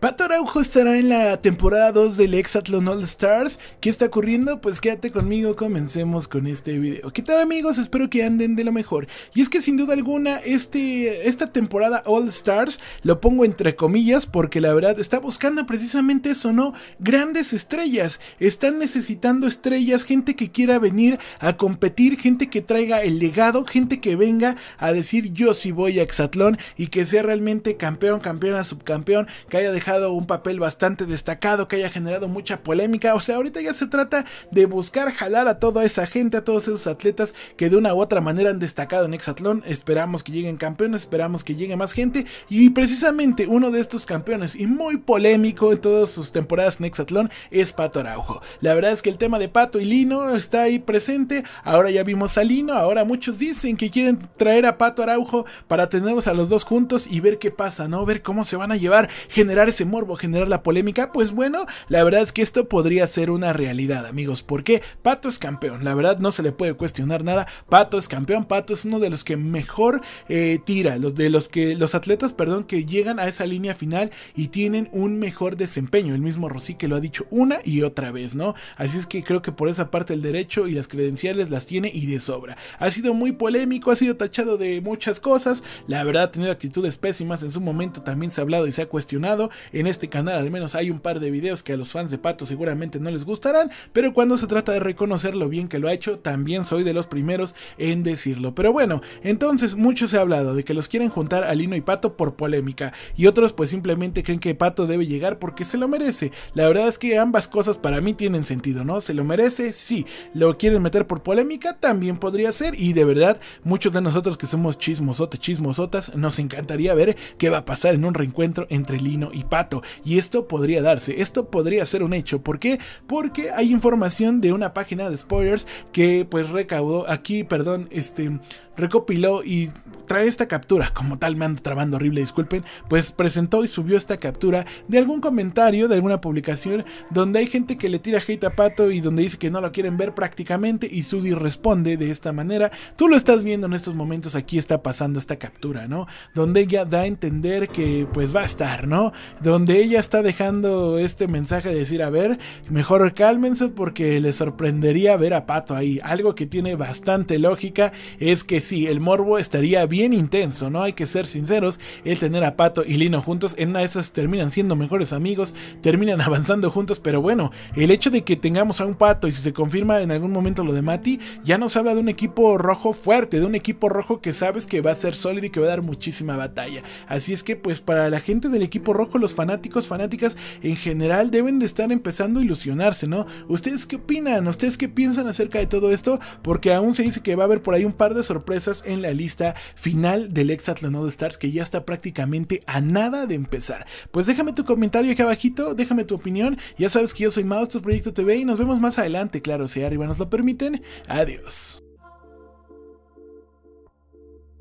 Pato Araujo estará en la temporada 2 del Exatlon All Stars. ¿Qué está ocurriendo? Pues quédate conmigo, comencemos con este video. ¿Qué tal amigos? Espero que anden de lo mejor. Y es que sin duda alguna, este, esta temporada All Stars, lo pongo entre comillas porque la verdad está buscando precisamente eso, ¿no? Grandes estrellas. Están necesitando estrellas, gente que quiera venir a competir, gente que traiga el legado, gente que venga a decir yo sí voy a Hexatlón y que sea realmente campeón, campeona, subcampeón, que haya dejado un papel bastante destacado, que haya generado mucha polémica. O sea, ahorita ya se trata de buscar jalar a toda esa gente, a todos esos atletas que de una u otra manera han destacado en Hexatlón. Esperamos que lleguen campeones, esperamos que llegue más gente. Y precisamente uno de estos campeones y muy polémico en todas sus temporadas en Hexatlón es Pato Araujo. La verdad es que el tema de Pato y Lino está ahí presente. Ahora ya vimos a Lino, ahora muchos dicen que quieren traer a Pato Araujo para tenerlos a los dos juntos y ver qué pasa, ¿no? Ver cómo se van a llevar, generar morbo, generar la polémica, pues bueno, la verdad es que esto podría ser una realidad, amigos, porque Pato es campeón, la verdad no se le puede cuestionar nada, Pato es campeón, Pato es uno de los que mejor eh, tira, los de los que los atletas, perdón, que llegan a esa línea final y tienen un mejor desempeño, el mismo Rosy que lo ha dicho una y otra vez, ¿no? Así es que creo que por esa parte el derecho y las credenciales las tiene y de sobra. Ha sido muy polémico, ha sido tachado de muchas cosas, la verdad ha tenido actitudes pésimas en su momento, también se ha hablado y se ha cuestionado, en este canal al menos hay un par de videos que a los fans de Pato seguramente no les gustarán, pero cuando se trata de reconocer lo bien que lo ha hecho, también soy de los primeros en decirlo. Pero bueno, entonces Muchos se ha hablado de que los quieren juntar a Lino y Pato por polémica, y otros pues simplemente creen que Pato debe llegar porque se lo merece. La verdad es que ambas cosas para mí tienen sentido, ¿no? Se lo merece, sí. Lo quieren meter por polémica, también podría ser, y de verdad, muchos de nosotros que somos chismosotes, chismosotas, nos encantaría ver qué va a pasar en un reencuentro entre Lino y Pato. Y esto podría darse, esto podría ser un hecho. ¿Por qué? Porque hay información de una página de spoilers que pues recaudó aquí, perdón, este, recopiló y trae esta captura. Como tal, me ando trabando horrible, disculpen. Pues presentó y subió esta captura de algún comentario, de alguna publicación, donde hay gente que le tira hate a pato y donde dice que no lo quieren ver prácticamente. Y Sudi responde de esta manera. Tú lo estás viendo en estos momentos, aquí está pasando esta captura, ¿no? Donde ella da a entender que pues va a estar, ¿no? donde ella está dejando este mensaje de decir, a ver, mejor cálmense porque le sorprendería ver a Pato ahí. Algo que tiene bastante lógica es que sí, el morbo estaría bien intenso, ¿no? Hay que ser sinceros, el tener a Pato y Lino juntos, en una de esas terminan siendo mejores amigos, terminan avanzando juntos, pero bueno, el hecho de que tengamos a un Pato y si se confirma en algún momento lo de Mati, ya nos habla de un equipo rojo fuerte, de un equipo rojo que sabes que va a ser sólido y que va a dar muchísima batalla. Así es que pues para la gente del equipo rojo los fanáticos, fanáticas en general deben de estar empezando a ilusionarse, ¿no? ¿Ustedes qué opinan? ¿Ustedes qué piensan acerca de todo esto? Porque aún se dice que va a haber por ahí un par de sorpresas en la lista final del Exatlon All Stars que ya está prácticamente a nada de empezar. Pues déjame tu comentario aquí abajito, déjame tu opinión. Ya sabes que yo soy Mao, tu Proyecto TV y nos vemos más adelante, claro, si arriba nos lo permiten. Adiós.